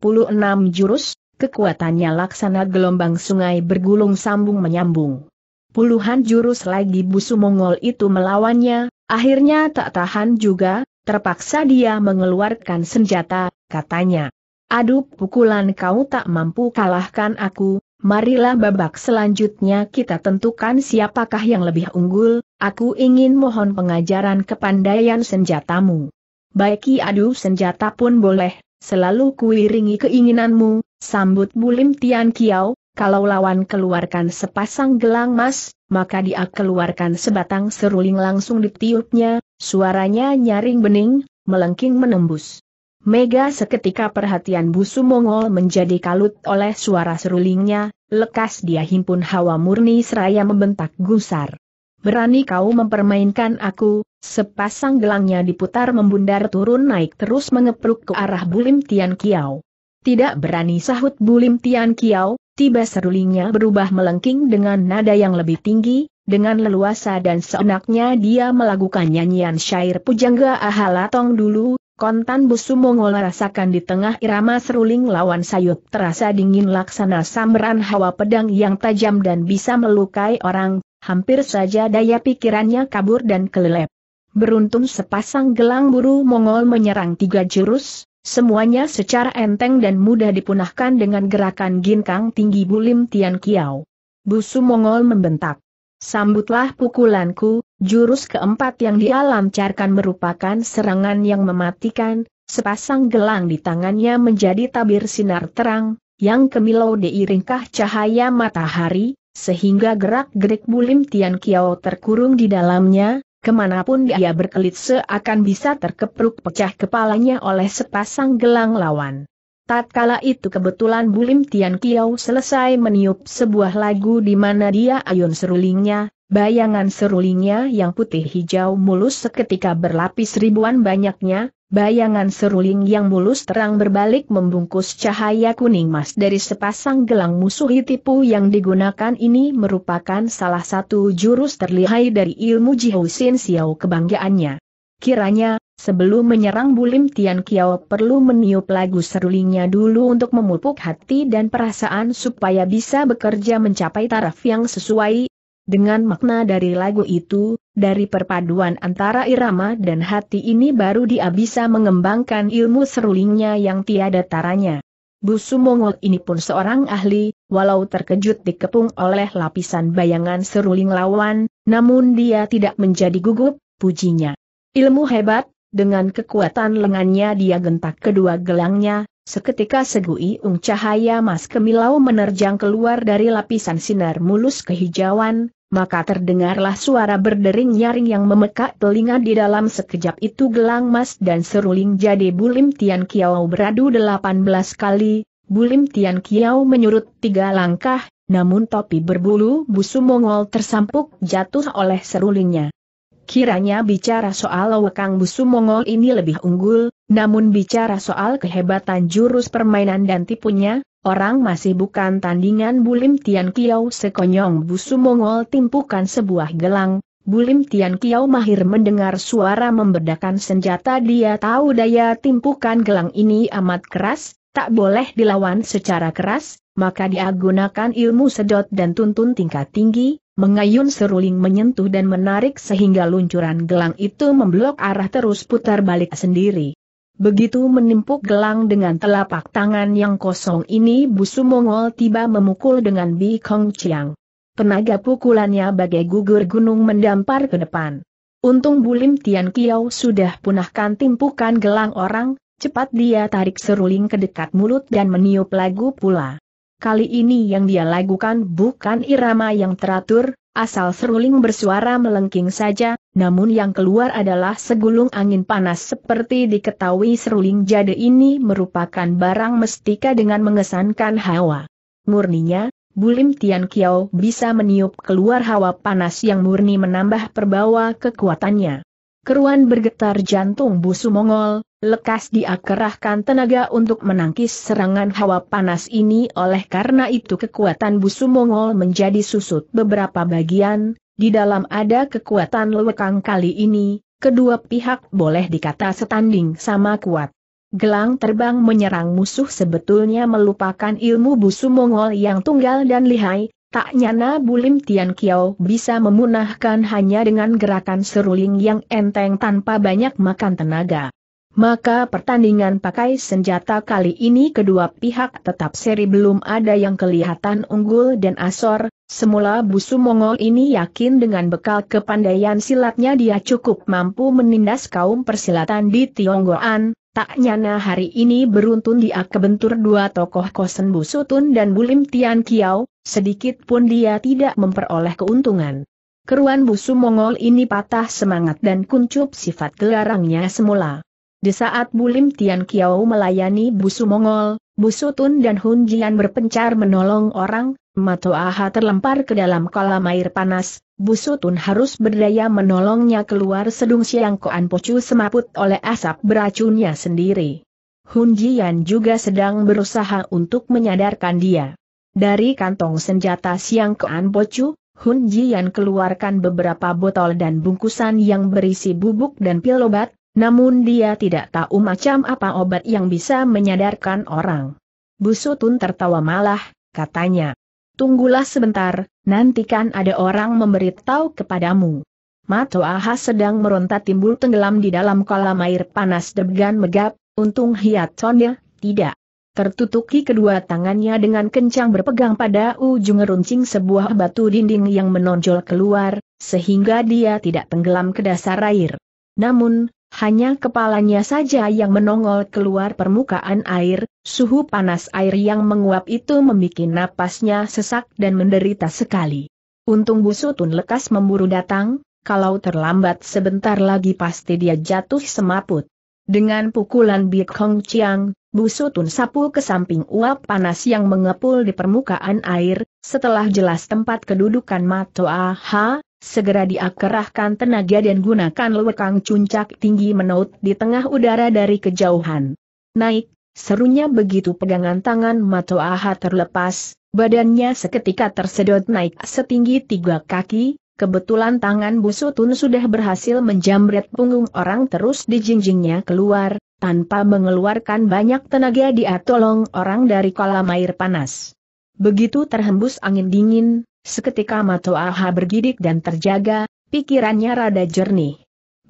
jurus, kekuatannya laksana gelombang sungai bergulung sambung menyambung. Puluhan jurus lagi busu Mongol itu melawannya, akhirnya tak tahan juga, Terpaksa dia mengeluarkan senjata, katanya. Aduh pukulan kau tak mampu kalahkan aku, marilah babak selanjutnya kita tentukan siapakah yang lebih unggul, aku ingin mohon pengajaran kepandaian senjatamu. Baiki adu senjata pun boleh, selalu kuiringi keinginanmu, sambut Bulim Tian Kiao, kalau lawan keluarkan sepasang gelang emas, maka dia keluarkan sebatang seruling langsung ditiupnya, Suaranya nyaring bening, melengking menembus. Mega seketika perhatian busu Mongol menjadi kalut oleh suara serulingnya, lekas dia himpun hawa murni seraya membentak gusar. Berani kau mempermainkan aku, sepasang gelangnya diputar membundar turun naik terus mengepruk ke arah Bulim Tian Kiao. Tidak berani sahut Bulim Tian Kiao, Tiba serulingnya berubah melengking dengan nada yang lebih tinggi, dengan leluasa dan seenaknya dia melakukan nyanyian syair pujangga ahalatong dulu, kontan busu mongol rasakan di tengah irama seruling lawan sayup terasa dingin laksana samran hawa pedang yang tajam dan bisa melukai orang, hampir saja daya pikirannya kabur dan kelelep. Beruntung sepasang gelang buru Mongol menyerang tiga jurus, Semuanya secara enteng dan mudah dipunahkan dengan gerakan ginkang tinggi bulim Tian Kiao. Busu Mongol membentak. Sambutlah pukulanku, jurus keempat yang dia lancarkan merupakan serangan yang mematikan, sepasang gelang di tangannya menjadi tabir sinar terang, yang kemilau diiringkah cahaya matahari, sehingga gerak-gerik bulim Tian Kiao terkurung di dalamnya, Kemanapun ya. dia berkelit seakan bisa terkepruk pecah kepalanya oleh sepasang gelang lawan. Tatkala itu kebetulan Bulim Tian Kiau selesai meniup sebuah lagu di mana dia ayun serulingnya, bayangan serulingnya yang putih hijau mulus seketika berlapis ribuan banyaknya, Bayangan seruling yang mulus terang berbalik membungkus cahaya kuning emas dari sepasang gelang musuh tipu yang digunakan ini merupakan salah satu jurus terlihai dari ilmu Sin Xiao kebanggaannya. Kiranya, sebelum menyerang Bulim Tian Kiao perlu meniup lagu serulingnya dulu untuk memupuk hati dan perasaan supaya bisa bekerja mencapai taraf yang sesuai, dengan makna dari lagu itu, dari perpaduan antara irama dan hati ini baru dia bisa mengembangkan ilmu serulingnya yang tiada taranya. Busu Mongol ini pun seorang ahli, walau terkejut dikepung oleh lapisan bayangan seruling lawan, namun dia tidak menjadi gugup, pujinya. Ilmu hebat, dengan kekuatan lengannya dia gentak kedua gelangnya, Seketika segui ung cahaya mas kemilau menerjang keluar dari lapisan sinar mulus kehijauan, maka terdengarlah suara berdering nyaring yang memekak telinga di dalam sekejap itu gelang mas dan seruling jadi bulim Tian Kiao beradu 18 kali, bulim Tian Kiao menyurut tiga langkah, namun topi berbulu busu Mongol tersampuk jatuh oleh serulingnya. Kiranya bicara soal Wekang Busu Mongol ini lebih unggul, namun bicara soal kehebatan jurus permainan dan tipunya, orang masih bukan tandingan Bulim Tian Kiau sekonyong Busu Mongol timpukan sebuah gelang, Bulim Tian Kiau mahir mendengar suara membedakan senjata dia tahu daya timpukan gelang ini amat keras, tak boleh dilawan secara keras, maka dia gunakan ilmu sedot dan tuntun tingkat tinggi, mengayun seruling menyentuh dan menarik sehingga luncuran gelang itu memblok arah terus putar balik sendiri. Begitu menimpuk gelang dengan telapak tangan yang kosong ini busu Mongol tiba memukul dengan Bi Kong Chiang. Tenaga pukulannya bagai gugur gunung mendampar ke depan. Untung Bulim Tian Kiao sudah punahkan timpukan gelang orang, cepat dia tarik seruling ke dekat mulut dan meniup lagu pula kali ini yang dia lakukan bukan irama yang teratur, asal seruling bersuara melengking saja, namun yang keluar adalah segulung angin panas seperti diketahui seruling jade ini merupakan barang mestika dengan mengesankan hawa. Murninya, Bulim Tian Kiao bisa meniup keluar hawa panas yang murni menambah perbawa kekuatannya. Keruan bergetar jantung busu Mongol, lekas diakerahkan tenaga untuk menangkis serangan hawa panas ini oleh karena itu kekuatan busu Mongol menjadi susut beberapa bagian, di dalam ada kekuatan lewekang kali ini, kedua pihak boleh dikata setanding sama kuat. Gelang terbang menyerang musuh sebetulnya melupakan ilmu busu Mongol yang tunggal dan lihai, Tak nyana Bulim Tian Kiao bisa memunahkan hanya dengan gerakan seruling yang enteng tanpa banyak makan tenaga. Maka pertandingan pakai senjata kali ini kedua pihak tetap seri belum ada yang kelihatan unggul dan asor, semula busu Mongol ini yakin dengan bekal kepandaian silatnya dia cukup mampu menindas kaum persilatan di Tionggoan, Tak nyana hari ini beruntun dia kebentur dua tokoh Kosen Busutun dan Bulim Tian Kiao, sedikit pun dia tidak memperoleh keuntungan. Keruan busu Mongol ini patah semangat dan kuncup sifat gelarangnya semula. Di saat Bulim Tian Kiao melayani busu Mongol, Busutun dan Hun Jian berpencar menolong orang, Matoaha terlempar ke dalam kolam air panas, Busutun harus berdaya menolongnya keluar sedung siang Koan Pocu semaput oleh asap beracunnya sendiri. Hun Jian juga sedang berusaha untuk menyadarkan dia. Dari kantong senjata siang Koan Pocu, Hun Jian keluarkan beberapa botol dan bungkusan yang berisi bubuk dan pil obat, namun dia tidak tahu macam apa obat yang bisa menyadarkan orang. Busutun tertawa malah, katanya. Tunggulah sebentar, nantikan ada orang memberitahu kepadamu. Mato Aha sedang meronta timbul tenggelam di dalam kolam air panas degan megap, untung hiat hiatonnya, tidak. Tertutuki kedua tangannya dengan kencang berpegang pada ujung runcing sebuah batu dinding yang menonjol keluar, sehingga dia tidak tenggelam ke dasar air. Namun, hanya kepalanya saja yang menongol keluar permukaan air, suhu panas air yang menguap itu membuat napasnya sesak dan menderita sekali. Untung busutun lekas memburu datang, kalau terlambat sebentar lagi pasti dia jatuh semaput. Dengan pukulan Bik Hong Chiang, busutun sapu ke samping uap panas yang mengepul di permukaan air, setelah jelas tempat kedudukan ha. Segera diakerahkan tenaga dan gunakan lewekang cuncak tinggi menaut di tengah udara dari kejauhan. Naik, serunya begitu pegangan tangan Mato Aha terlepas, badannya seketika tersedot naik setinggi tiga kaki, kebetulan tangan Busutun sudah berhasil menjamret punggung orang terus dijingjingnya keluar, tanpa mengeluarkan banyak tenaga dia tolong orang dari kolam air panas. Begitu terhembus angin dingin, Seketika Mato Aha bergidik dan terjaga, pikirannya rada jernih.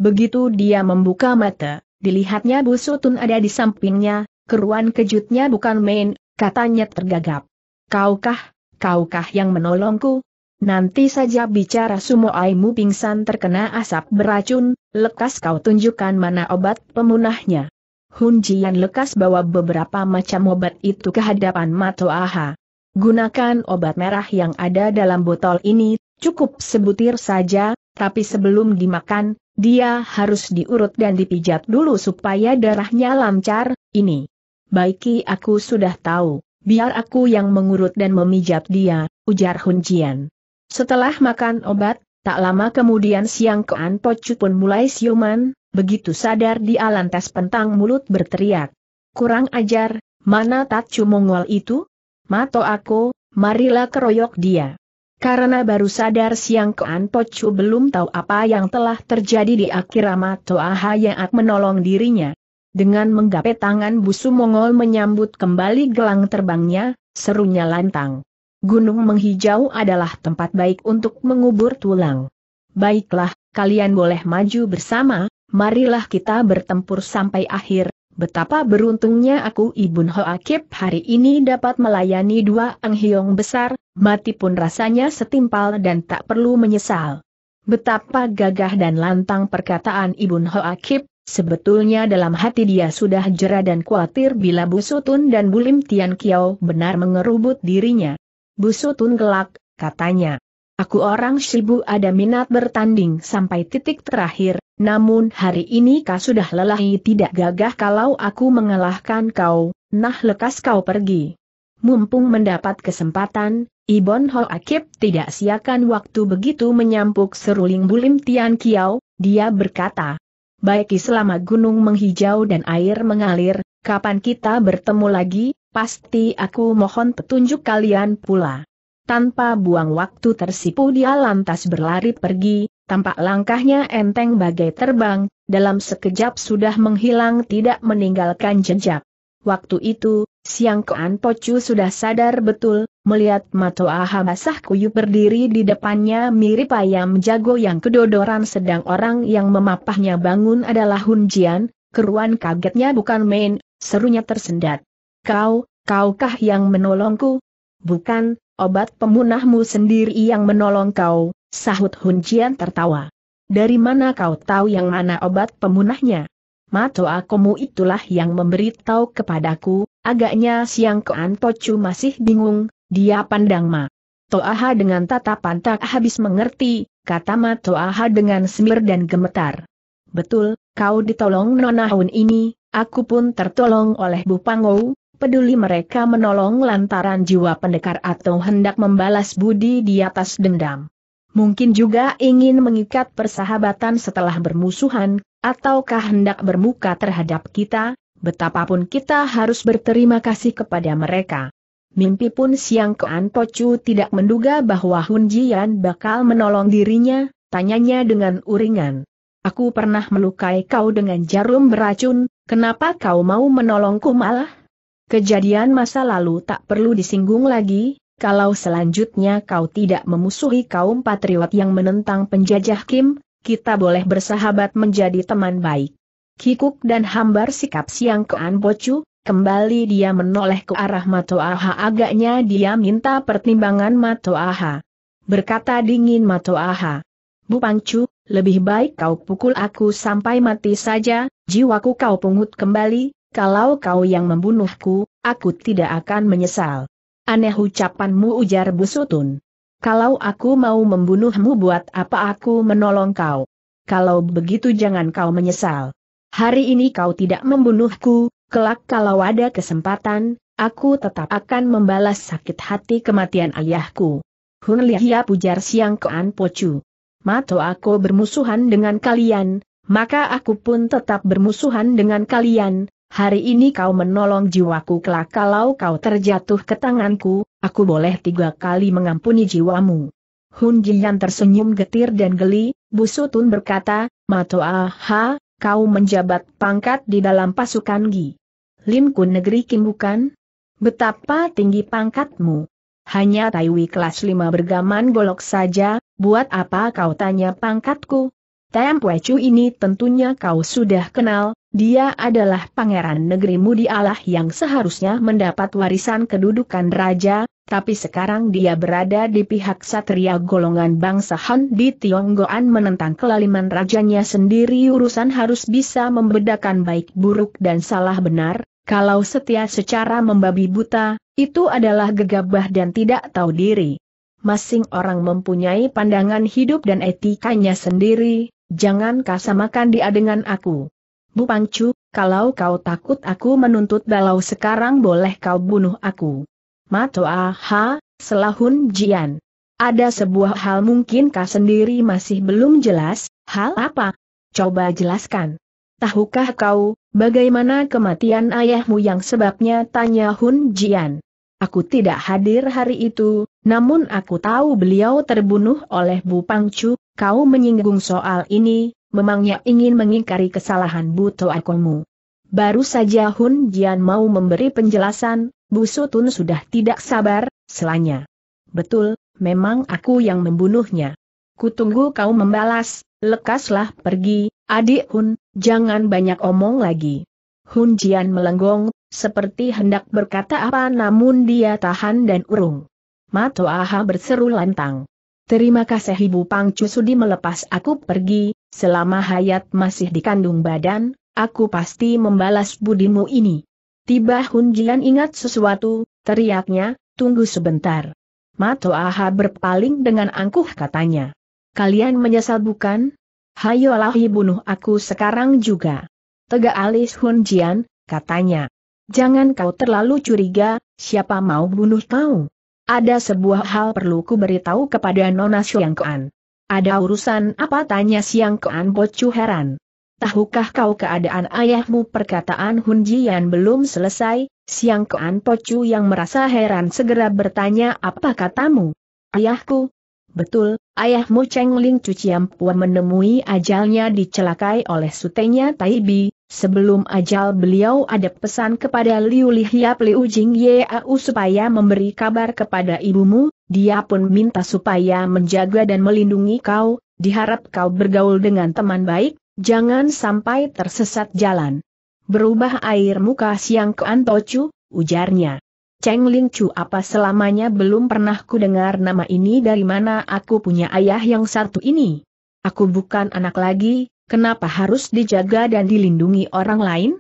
Begitu dia membuka mata, dilihatnya Bu Sutun ada di sampingnya, keruan kejutnya bukan main, katanya tergagap. Kaukah, kaukah yang menolongku? Nanti saja bicara Sumo sumoaimu pingsan terkena asap beracun, lekas kau tunjukkan mana obat pemunahnya. Hun lekas bawa beberapa macam obat itu ke hadapan Mato Aha. Gunakan obat merah yang ada dalam botol ini, cukup sebutir saja, tapi sebelum dimakan, dia harus diurut dan dipijat dulu supaya darahnya lancar, ini. Baiki aku sudah tahu, biar aku yang mengurut dan memijat dia, ujar Hun Jian. Setelah makan obat, tak lama kemudian Siang Kean Pocu pun mulai siuman, begitu sadar di lantas pentang mulut berteriak. Kurang ajar, mana tat Mongol itu? Mato aku, marilah keroyok dia. Karena baru sadar siang Koan Pocu belum tahu apa yang telah terjadi di akhir Mato Ahayaat menolong dirinya. Dengan menggapai tangan busu Mongol menyambut kembali gelang terbangnya, serunya lantang. Gunung menghijau adalah tempat baik untuk mengubur tulang. Baiklah, kalian boleh maju bersama, marilah kita bertempur sampai akhir, Betapa beruntungnya aku Ibun Hoakib hari ini dapat melayani dua hiong besar, mati pun rasanya setimpal dan tak perlu menyesal. Betapa gagah dan lantang perkataan Ibun Hoakib, sebetulnya dalam hati dia sudah jera dan khawatir bila Busutun dan Bulim Tian Kiao benar mengerubut dirinya. Busutun gelak, katanya. Aku orang Shibu ada minat bertanding sampai titik terakhir, namun hari ini kau sudah lelah tidak gagah kalau aku mengalahkan kau, nah lekas kau pergi. Mumpung mendapat kesempatan, Ibon Ho Akib tidak siakan waktu begitu menyampuk seruling bulim Tian Kiao, dia berkata. Baik selama gunung menghijau dan air mengalir, kapan kita bertemu lagi, pasti aku mohon petunjuk kalian pula. Tanpa buang waktu tersipu dia lantas berlari pergi, tampak langkahnya enteng bagai terbang, dalam sekejap sudah menghilang tidak meninggalkan jejak. Waktu itu, Siang Koan Pocu sudah sadar betul, melihat Mato Aha basah kuyup berdiri di depannya mirip ayam jago yang kedodoran sedang orang yang memapahnya bangun adalah Hunjian. keruan kagetnya bukan main, serunya tersendat. Kau, kaukah yang menolongku? Bukan, obat pemunahmu sendiri yang menolong kau, Sahut Hun Jian tertawa. Dari mana kau tahu yang mana obat pemunahnya? Mato akomu itulah yang memberitahu kepadaku, agaknya siang Koan Tocu masih bingung, dia pandang Ma. Toaha dengan tatapan tak habis mengerti, kata Ma Toaha dengan semir dan gemetar. Betul, kau ditolong Nona Hun ini, aku pun tertolong oleh Bu Pangou, peduli mereka menolong lantaran jiwa pendekar atau hendak membalas budi di atas dendam. Mungkin juga ingin mengikat persahabatan setelah bermusuhan, ataukah hendak bermuka terhadap kita, betapapun kita harus berterima kasih kepada mereka. Mimpi pun Siang Kean Pocu tidak menduga bahwa Hun Jian bakal menolong dirinya, tanyanya dengan uringan. Aku pernah melukai kau dengan jarum beracun, kenapa kau mau menolongku malah? Kejadian masa lalu tak perlu disinggung lagi, kalau selanjutnya kau tidak memusuhi kaum patriot yang menentang penjajah Kim, kita boleh bersahabat menjadi teman baik. Kikuk dan hambar sikap siang ke kembali dia menoleh ke arah Matoaha agaknya dia minta pertimbangan Matoaha. Berkata dingin Matoaha. Bu Pangcu, lebih baik kau pukul aku sampai mati saja, jiwaku kau pungut kembali, kalau kau yang membunuhku, aku tidak akan menyesal. Aneh ucapanmu ujar Busutun. Kalau aku mau membunuhmu buat apa aku menolong kau? Kalau begitu jangan kau menyesal. Hari ini kau tidak membunuhku, kelak kalau ada kesempatan, aku tetap akan membalas sakit hati kematian ayahku. Hun Lihia pujar siang ke An Pocu. Mato aku bermusuhan dengan kalian, maka aku pun tetap bermusuhan dengan kalian, hari ini kau menolong jiwaku kelak kalau kau terjatuh ke tanganku, aku boleh tiga kali mengampuni jiwamu. Hun Jian tersenyum getir dan geli, Busutun berkata, Mato Aha, kau menjabat pangkat di dalam pasukan Gi. Lim Kun negeri Kim bukan? Betapa tinggi pangkatmu. Hanya Taiwi kelas lima bergaman golok saja, buat apa kau tanya pangkatku? Tem Wechu ini tentunya kau sudah kenal, dia adalah pangeran negerimu Allah yang seharusnya mendapat warisan kedudukan raja, tapi sekarang dia berada di pihak satria golongan bangsa Han di Tionggoan menentang kelaliman rajanya sendiri urusan harus bisa membedakan baik buruk dan salah benar, kalau setia secara membabi buta, itu adalah gegabah dan tidak tahu diri. Masing orang mempunyai pandangan hidup dan etikanya sendiri, jangan kau samakan dia dengan aku. Bu Pangcu, kalau kau takut aku menuntut balau sekarang boleh kau bunuh aku. Mato ha, selahun jian. Ada sebuah hal mungkin kau sendiri masih belum jelas, hal apa? Coba jelaskan. Tahukah kau, bagaimana kematian ayahmu yang sebabnya tanya Hun Jian? Aku tidak hadir hari itu, namun aku tahu beliau terbunuh oleh Bu Pangcu, kau menyinggung soal ini, memangnya ingin mengingkari kesalahan Buto Akomu. Baru saja Hun Jian mau memberi penjelasan, Bu Sutun sudah tidak sabar, selanya. Betul, memang aku yang membunuhnya. Kutunggu kau membalas, lekaslah pergi, adik Hun, jangan banyak omong lagi. Hun Jian melenggong, seperti hendak berkata apa namun dia tahan dan urung. Mato Aha berseru lantang. Terima kasih Ibu Pangcu Sudi melepas aku pergi, selama hayat masih dikandung badan, aku pasti membalas budimu ini. Tiba Hun Jian ingat sesuatu, teriaknya, tunggu sebentar. Mato Aha berpaling dengan angkuh katanya. Kalian menyesal bukan? Hayo Hayolah bunuh aku sekarang juga. Tegak alis Hun Jian, katanya. Jangan kau terlalu curiga, siapa mau bunuh kau? Ada sebuah hal perlu ku beritahu kepada Nona Siang Kean. Ada urusan apa tanya Siang Kean Bocu heran. Tahukah kau keadaan ayahmu perkataan Hun Jian belum selesai, Siang Kean Pocu yang merasa heran segera bertanya apa katamu? Ayahku? Betul, ayahmu Cheng Ling Cuciampua menemui ajalnya dicelakai oleh sutenya Taibi, Sebelum ajal beliau ada pesan kepada Liu Lihiap Liu Jing Yeau supaya memberi kabar kepada ibumu, dia pun minta supaya menjaga dan melindungi kau, diharap kau bergaul dengan teman baik, jangan sampai tersesat jalan. Berubah air muka siang ke Antocu, ujarnya. Cheng Ling Chu apa selamanya belum pernah ku dengar nama ini dari mana aku punya ayah yang satu ini. Aku bukan anak lagi, Kenapa harus dijaga dan dilindungi orang lain?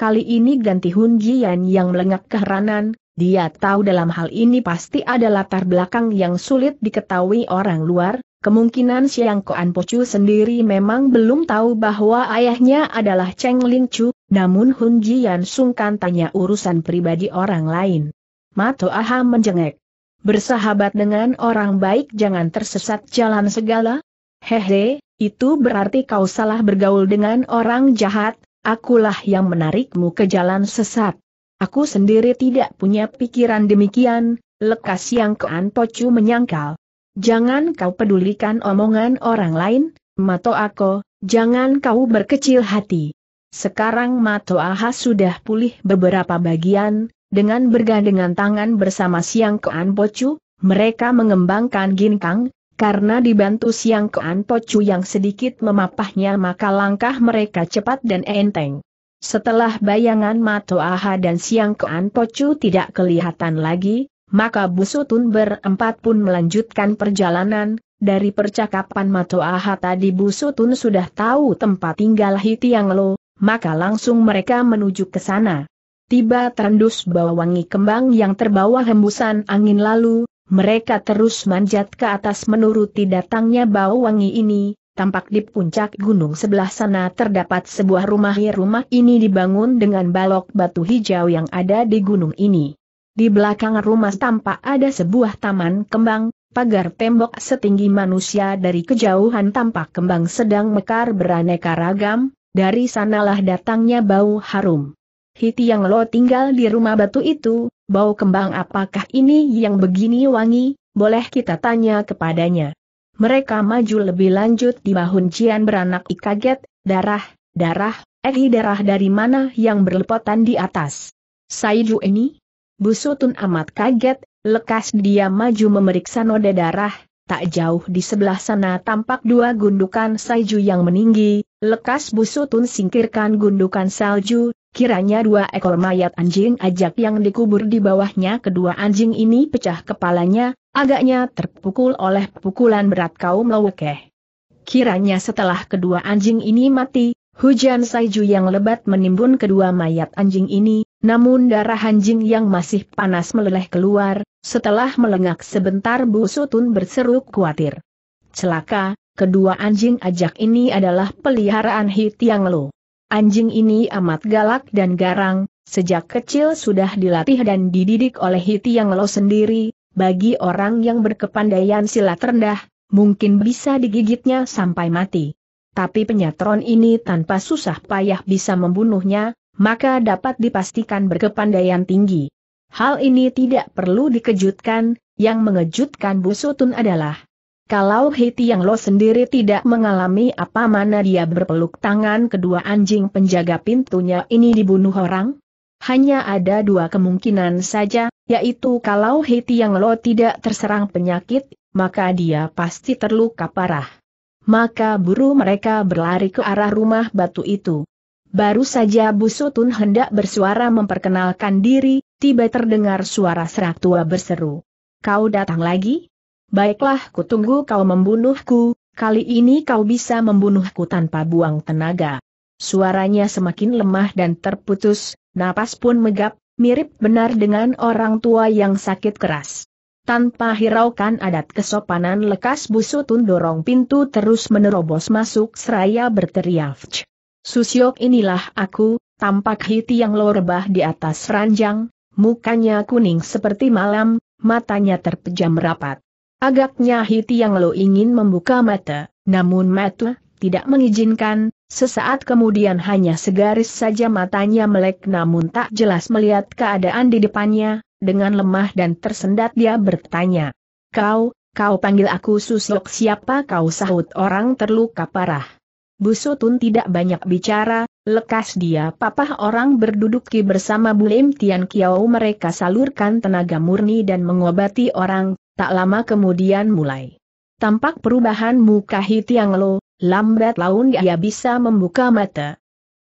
Kali ini ganti Hun Jian yang melengak keheranan, dia tahu dalam hal ini pasti ada latar belakang yang sulit diketahui orang luar, kemungkinan Siang Koan Pocu sendiri memang belum tahu bahwa ayahnya adalah Cheng Ling Chu, namun Hun Jian sungkan tanya urusan pribadi orang lain. Mato Aha menjengek. Bersahabat dengan orang baik jangan tersesat jalan segala. Hehe, itu berarti kau salah bergaul dengan orang jahat, akulah yang menarikmu ke jalan sesat. Aku sendiri tidak punya pikiran demikian, lekas yang Kean Pocu menyangkal. Jangan kau pedulikan omongan orang lain, Mato Ako, jangan kau berkecil hati. Sekarang Mato Aha sudah pulih beberapa bagian, dengan bergandengan tangan bersama Siang Kean Pocu, mereka mengembangkan ginkang, karena dibantu Siang Kean Pocu yang sedikit memapahnya maka langkah mereka cepat dan enteng. Setelah bayangan Mato Aha dan Siang Kean Pocu tidak kelihatan lagi, maka Busutun berempat pun melanjutkan perjalanan, dari percakapan Mato Aha tadi Busutun sudah tahu tempat tinggal Hitiang Lo, maka langsung mereka menuju ke sana. Tiba terendus bau wangi kembang yang terbawa hembusan angin lalu, mereka terus manjat ke atas menuruti datangnya bau wangi ini, tampak di puncak gunung sebelah sana terdapat sebuah rumah. Rumah ini dibangun dengan balok batu hijau yang ada di gunung ini. Di belakang rumah tampak ada sebuah taman kembang, pagar tembok setinggi manusia dari kejauhan tampak kembang sedang mekar beraneka ragam, dari sanalah datangnya bau harum. Hiti yang lo tinggal di rumah batu itu, bau kembang apakah ini yang begini wangi, boleh kita tanya kepadanya. Mereka maju lebih lanjut di bahun Cian beranak I kaget, darah, darah, eh darah dari mana yang berlepotan di atas. Saiju ini? Busutun amat kaget, lekas dia maju memeriksa noda darah, tak jauh di sebelah sana tampak dua gundukan salju yang meninggi, lekas Busutun singkirkan gundukan salju, Kiranya dua ekor mayat anjing ajak yang dikubur di bawahnya kedua anjing ini pecah kepalanya, agaknya terpukul oleh pukulan berat kaum lewekeh. Kiranya setelah kedua anjing ini mati, hujan salju yang lebat menimbun kedua mayat anjing ini, namun darah anjing yang masih panas meleleh keluar, setelah melengak sebentar Bu Sutun berseru khawatir. Celaka, kedua anjing ajak ini adalah peliharaan hit yang Lo. Anjing ini amat galak dan garang, sejak kecil sudah dilatih dan dididik oleh Hiti yang lo sendiri, bagi orang yang berkepandaian silat rendah, mungkin bisa digigitnya sampai mati. Tapi penyatron ini tanpa susah payah bisa membunuhnya, maka dapat dipastikan berkepandaian tinggi. Hal ini tidak perlu dikejutkan, yang mengejutkan Busutun adalah kalau yang Lo sendiri tidak mengalami apa mana dia berpeluk tangan kedua anjing penjaga pintunya ini dibunuh orang? Hanya ada dua kemungkinan saja, yaitu kalau yang Lo tidak terserang penyakit, maka dia pasti terluka parah. Maka buru mereka berlari ke arah rumah batu itu. Baru saja Busutun hendak bersuara memperkenalkan diri, tiba terdengar suara serak tua berseru. Kau datang lagi? Baiklah ku tunggu kau membunuhku, kali ini kau bisa membunuhku tanpa buang tenaga. Suaranya semakin lemah dan terputus, napas pun megap, mirip benar dengan orang tua yang sakit keras. Tanpa hiraukan adat kesopanan lekas busutun dorong pintu terus menerobos masuk seraya berteriak. Susiok inilah aku, tampak hiti yang lo di atas ranjang, mukanya kuning seperti malam, matanya terpejam rapat. Agaknya Hiti yang Lo ingin membuka mata, namun mata tidak mengizinkan, sesaat kemudian hanya segaris saja matanya melek namun tak jelas melihat keadaan di depannya, dengan lemah dan tersendat dia bertanya. Kau, kau panggil aku susuk siapa kau sahut orang terluka parah. Busutun tidak banyak bicara, lekas dia papah orang berduduki bersama Bulim Tian Kiao mereka salurkan tenaga murni dan mengobati orang, tak lama kemudian mulai. Tampak perubahan muka yang Lo, lambat laun dia bisa membuka mata,